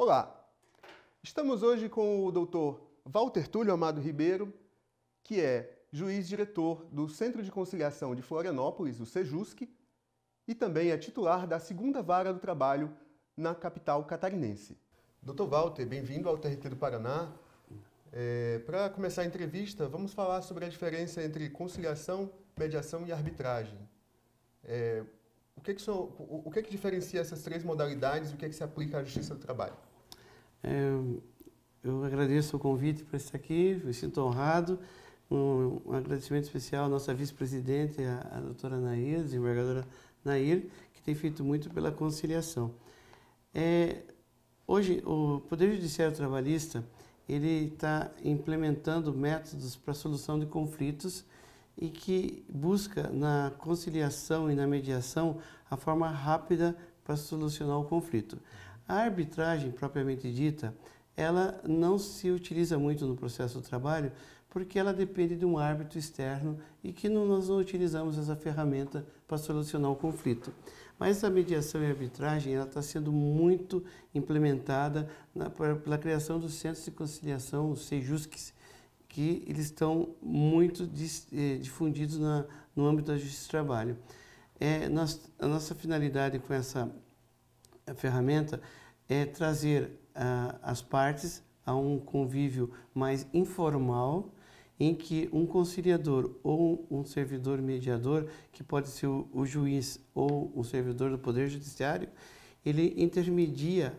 Olá, estamos hoje com o Dr. Walter Túlio Amado Ribeiro, que é juiz-diretor do Centro de Conciliação de Florianópolis, o SEJUSC, e também é titular da segunda vara do trabalho na capital catarinense. Dr. Walter, bem-vindo ao TRT do Paraná. É, Para começar a entrevista, vamos falar sobre a diferença entre conciliação, mediação e arbitragem. É, o que, que são, o, o que, que diferencia essas três modalidades e o que, que se aplica à Justiça do Trabalho? É, eu agradeço o convite para estar aqui, me sinto honrado. Um, agradecimento especial à nossa vice-presidente, a, doutora Nair, desembargadora Nair, que tem feito muito pela conciliação. É, hoje, o Poder Judiciário Trabalhista ele está implementando métodos para solução de conflitos e que busca na conciliação e na mediação a forma rápida para solucionar o conflito. A arbitragem propriamente dita, ela não se utiliza muito no processo do trabalho porque ela depende de um árbitro externo e que não, nós não utilizamos essa ferramenta para solucionar o conflito. Mas a mediação e a arbitragem ela está sendo muito implementada na, pela criação dos centros de conciliação, os CEJUSCs, que eles estão muito eh, difundidos na, no âmbito da justiça do trabalho. É, nós, a nossa finalidade com essa ferramenta é trazer uh, as partes a um convívio mais informal, em que um conciliador ou um servidor mediador, que pode ser o, o juiz ou o servidor do Poder Judiciário, ele intermedia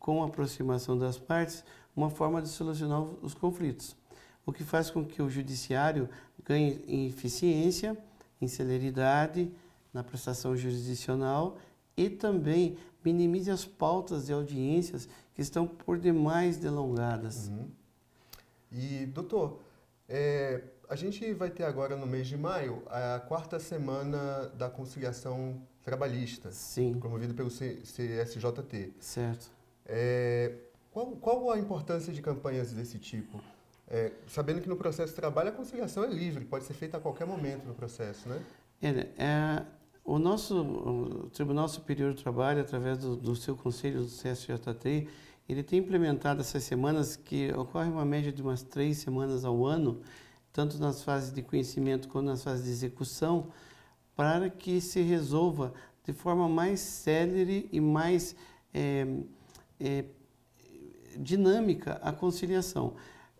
com a aproximação das partes uma forma de solucionar os conflitos, o que faz com que o judiciário ganhe em eficiência, em celeridade na prestação jurisdicional e também minimize as pautas de audiências que estão por demais delongadas. Uhum. E, doutor, é, a gente vai ter agora no mês de maio a quarta semana da conciliação trabalhista, Sim. Promovida pelo CSJT. Certo. É, qual, qual a importância de campanhas desse tipo? É, sabendo que no processo de trabalho a conciliação é livre, pode ser feita a qualquer momento no processo, né? É, é, o nosso o Tribunal Superior do Trabalho, através do, do seu conselho do CSJT, ele tem implementado essas semanas que ocorre uma média de umas três semanas ao ano, tanto nas fases de conhecimento quanto nas fases de execução, para que se resolva de forma mais célere e mais é, é, dinâmica a conciliação.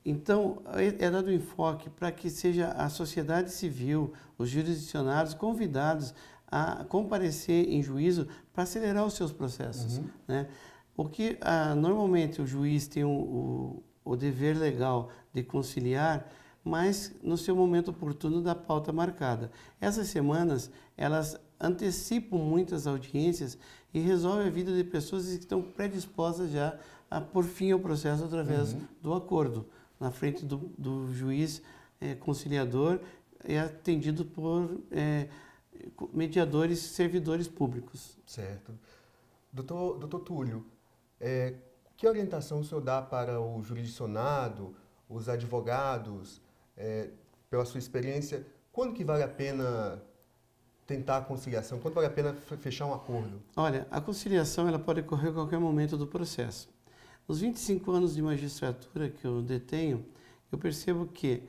Então, é, é dado enfoque para que seja a sociedade civil, os jurisdicionados convidados a comparecer em juízo para acelerar os seus processos. Uhum. Né? Porque ah, normalmente o juiz tem o, o, o, dever legal de conciliar, mas no seu momento oportuno da pauta marcada. Essas semanas, elas antecipam muitas audiências e resolvem a vida de pessoas que estão predispostas já a por fim ao processo através uhum. do acordo, na frente do, do juiz é, conciliador é atendido por... É, mediadores servidores públicos. Certo. Doutor, doutor Túlio, é, que orientação o senhor dá para o jurisdicionado, os advogados, é, pela sua experiência, quando que vale a pena tentar a conciliação? Quando vale a pena fechar um acordo? Olha, a conciliação ela pode ocorrer a qualquer momento do processo. Nos 25 anos de magistratura que eu detenho, eu percebo que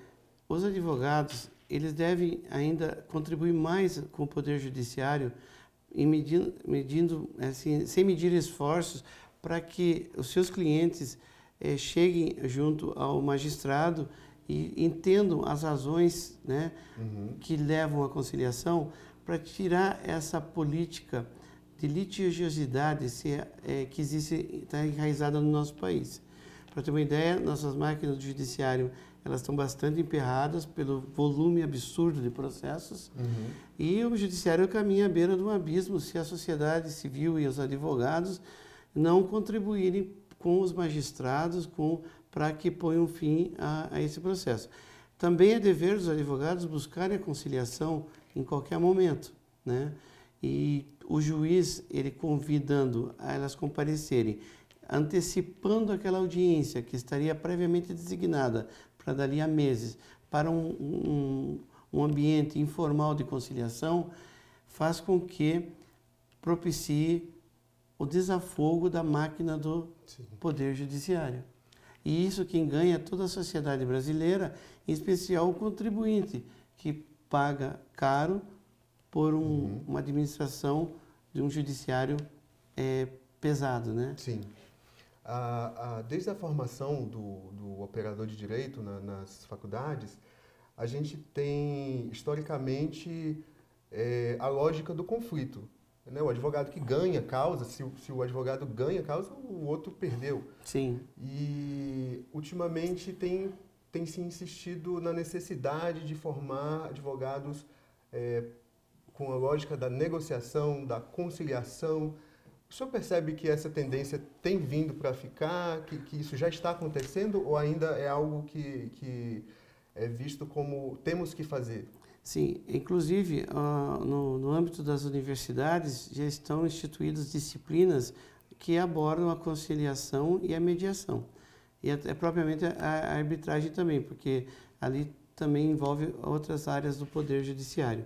os advogados eles devem ainda contribuir mais com o Poder Judiciário medindo, medindo eh, assim, sem medir esforços para que os seus clientes eh, cheguem junto ao magistrado e entendam as razões né, uhum. que levam à conciliação para tirar essa política de litigiosidade se, eh, que existe está enraizada no nosso país. Para ter uma ideia, nossas máquinas do judiciário elas estão bastante emperradas pelo volume absurdo de processos uhum. e o judiciário caminha à beira de um abismo se a sociedade civil e os advogados não contribuírem com os magistrados com para que ponham fim a, a esse processo. Também é dever dos advogados buscarem a conciliação em qualquer momento, né? E o juiz, ele convidando a elas comparecerem, antecipando aquela audiência que estaria previamente designada para dali a meses, para um, um, um ambiente informal de conciliação, faz com que propicie o desafogo da máquina do Sim. poder judiciário. E isso quem ganha é toda a sociedade brasileira, em especial o contribuinte, que paga caro por um, uhum. uma administração de um judiciário é, pesado, né? Sim. A, desde a formação do, do o operador de direito na, nas faculdades, a gente tem, historicamente, é, a lógica do conflito. Né? O advogado que ganha causa, se, se o advogado ganha causa, o outro perdeu. Sim. E, ultimamente, tem, tem se insistido na necessidade de formar advogados é, com a lógica da negociação, da conciliação, o senhor percebe que essa tendência tem vindo para ficar, que, que isso já está acontecendo ou ainda é algo que, que é visto como temos que fazer? Sim, inclusive uh, no, no âmbito das universidades já estão instituídas disciplinas que abordam a conciliação e a mediação. E é propriamente a, a arbitragem também, porque ali também envolve outras áreas do Poder Judiciário.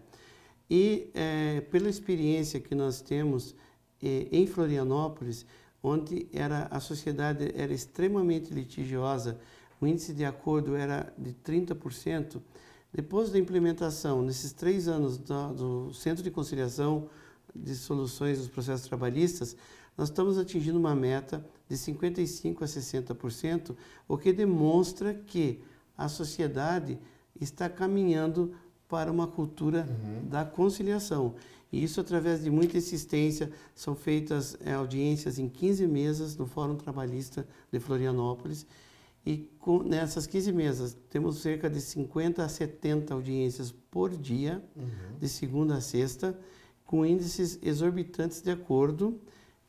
E é, pela experiência que nós temos é, em Florianópolis, onde era, a sociedade era extremamente litigiosa, o índice de acordo era de 30%. Depois da implementação, nesses três anos do, do Centro de Conciliação de Soluções dos Processos Trabalhistas, nós estamos atingindo uma meta de 55% a 60%, o que demonstra que a sociedade está caminhando para uma cultura uhum. da conciliação. E isso através de muita insistência, são feitas é, audiências em 15 mesas no Fórum Trabalhista de Florianópolis. E com, nessas 15 mesas, temos cerca de 50 a 70 audiências por dia, uhum. de segunda a sexta, com índices exorbitantes de acordo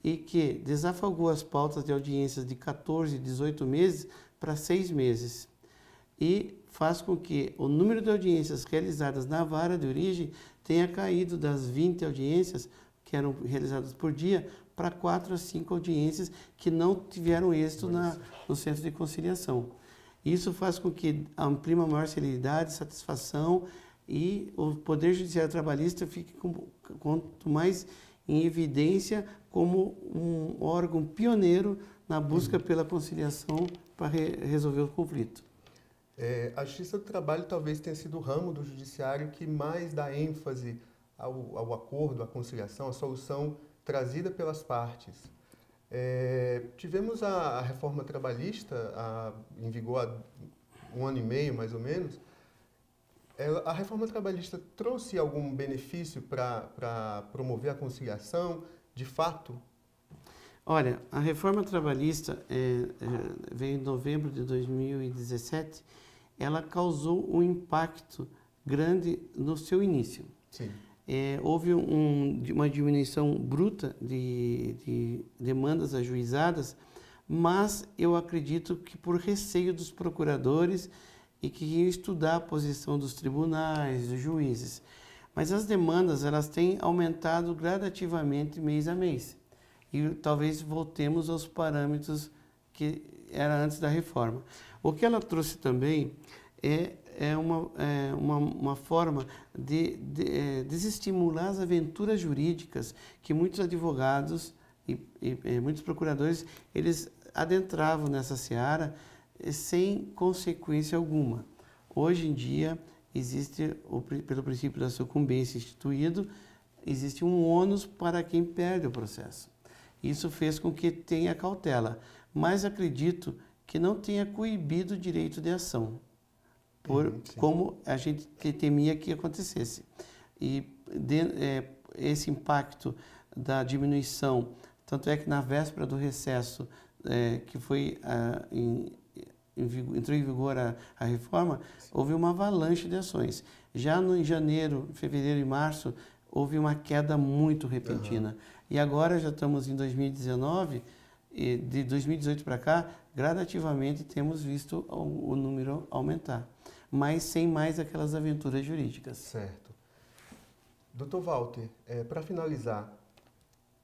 e que desafogou as pautas de audiências de 14, 18 meses para 6 meses. E faz com que o número de audiências realizadas na vara de origem tenha caído das 20 audiências que eram realizadas por dia para quatro a cinco audiências que não tiveram êxito na, no centro de conciliação. Isso faz com que amplie uma maior celeridade, satisfação e o Poder Judiciário Trabalhista fique com, quanto mais em evidência como um órgão pioneiro na busca pela conciliação para re resolver o conflito. É, a Justiça do Trabalho talvez tenha sido o ramo do Judiciário que mais dá ênfase ao, ao acordo, à conciliação, à solução trazida pelas partes. É, tivemos a, a, reforma trabalhista a, em vigor há um ano e meio, mais ou menos. Ela, a reforma trabalhista trouxe algum benefício para promover a conciliação, de fato? Olha, a reforma trabalhista é, é, veio em novembro de 2017 ela causou um impacto grande no seu início. É, houve um, uma diminuição bruta de, de demandas ajuizadas, mas eu acredito que por receio dos procuradores e que estudar a posição dos tribunais, dos juízes. Mas as demandas elas têm aumentado gradativamente mês a mês. E talvez voltemos aos parâmetros que era antes da reforma. O que ela trouxe também é, é, uma, é uma, uma, forma de, de é, desestimular as aventuras jurídicas que muitos advogados e, e é, muitos procuradores eles adentravam nessa seara eh, sem consequência alguma. Hoje em dia existe, pelo princípio da sucumbência instituído, existe um ônus para quem perde o processo. Isso fez com que tenha cautela mas acredito que não tenha coibido o direito de ação, por uhum, como a gente temia que acontecesse. E de, é, esse impacto da diminuição, tanto é que na véspera do recesso, é, que foi a, em, entrou em vigor a, a reforma, Sim. houve uma avalanche de ações. Já no, em janeiro, fevereiro e março, houve uma queda muito repentina. Uhum. E agora já estamos em 2019 de 2018 para cá, gradativamente temos visto o, o número aumentar, mas sem mais aquelas aventuras jurídicas. Certo. Doutor Walter, é, para finalizar,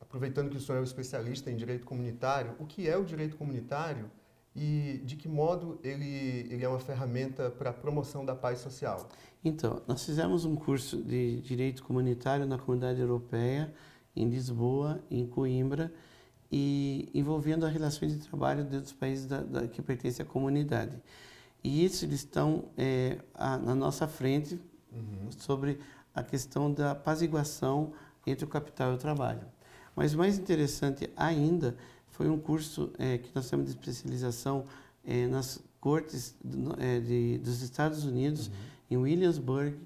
aproveitando que o senhor é um especialista em direito comunitário, o que é o direito comunitário e de que modo ele, ele é uma ferramenta para a promoção da paz social? Então, nós fizemos um curso de direito comunitário na comunidade europeia, em Lisboa, em Coimbra, e envolvendo as relações de trabalho dos países da, da, que pertencem à comunidade. E isso eles estão é, a, na nossa frente uhum. sobre a questão da apaziguação entre o capital e o trabalho. Mas mais interessante ainda foi um curso é, que nós temos de especialização é, nas cortes do, é, de, dos Estados Unidos, uhum. em Williamsburg,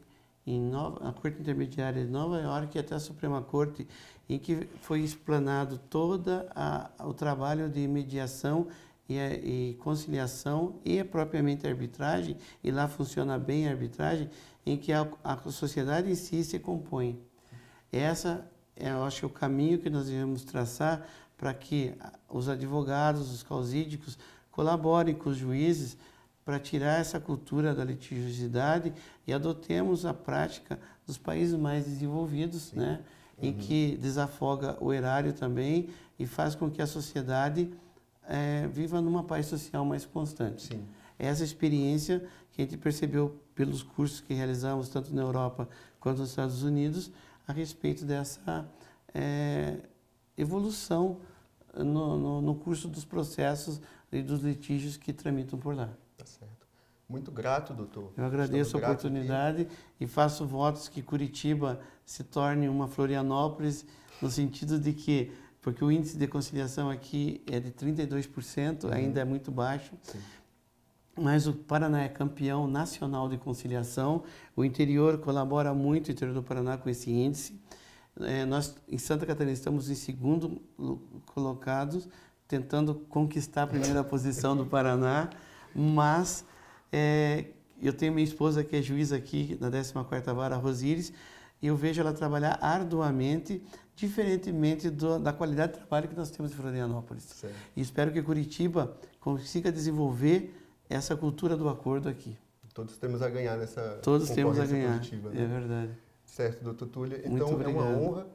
em Nova, a Corte Intermediária de Nova York e até a Suprema Corte, em que foi explanado todo o trabalho de mediação e, eh, e, conciliação e propriamente arbitragem, e lá funciona bem a arbitragem, em que a, a sociedade em si se compõe. Essa é, eu acho, é o caminho que nós devemos traçar para que os advogados, os causídicos, colaborem com os juízes para tirar essa cultura da litigiosidade e adotemos a prática dos países mais desenvolvidos, né? Uhum. Em que desafoga o erário também e faz com que a sociedade é, viva numa paz social mais constante. Sim. É essa experiência que a gente percebeu pelos cursos que realizamos tanto na Europa quanto nos Estados Unidos a respeito dessa é, evolução no, no, no curso dos processos e dos litígios que tramitam por lá. Tá certo. Muito grato, doutor. Eu agradeço Estamos a oportunidade e faço votos que Curitiba se torne uma Florianópolis, no sentido de que, porque o índice de conciliação aqui é de 32%, uhum. ainda é muito baixo, Sim. mas o Paraná é campeão nacional de conciliação, o interior colabora muito, o interior do Paraná, com esse índice. É, nós, em Santa Catarina, estamos em segundo colocado, tentando conquistar a primeira posição do Paraná mas é, eu tenho minha esposa que é juíza aqui na 14ª Vara, Rosíris, e eu vejo ela trabalhar arduamente, diferentemente do, da qualidade de trabalho que nós temos em Florianópolis. Certo. E espero que Curitiba consiga desenvolver essa cultura do acordo aqui. Todos temos a ganhar nessa Todos temos a ganhar. né? É verdade. Certo, doutor Túlio. Então, é uma honra.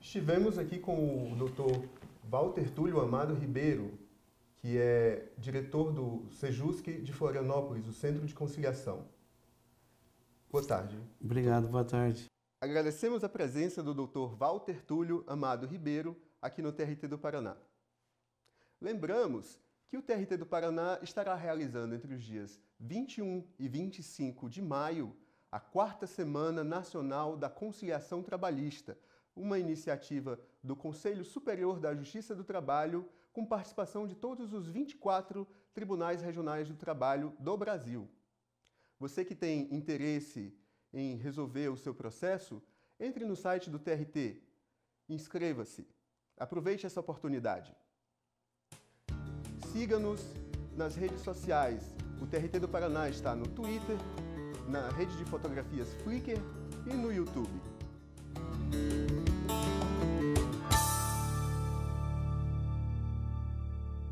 Estivemos aqui com o doutor Walter Túlio Amado Ribeiro, que é diretor do Sejusque de Florianópolis, o Centro de Conciliação. Boa tarde. Obrigado, boa tarde. Agradecemos a presença do Dr. Walter Túlio Amado Ribeiro aqui no TRT do Paraná. Lembramos que o TRT do Paraná estará realizando entre os dias 21 e 25 de maio a quarta Semana Nacional da Conciliação Trabalhista, uma iniciativa do Conselho Superior da Justiça do Trabalho com participação de todos os 24 tribunais regionais do trabalho do Brasil. Você que tem interesse em resolver o seu processo, entre no site do TRT, inscreva-se, aproveite essa oportunidade. Siga-nos nas redes sociais. O TRT do Paraná está no Twitter, na rede de fotografias Flickr e no YouTube.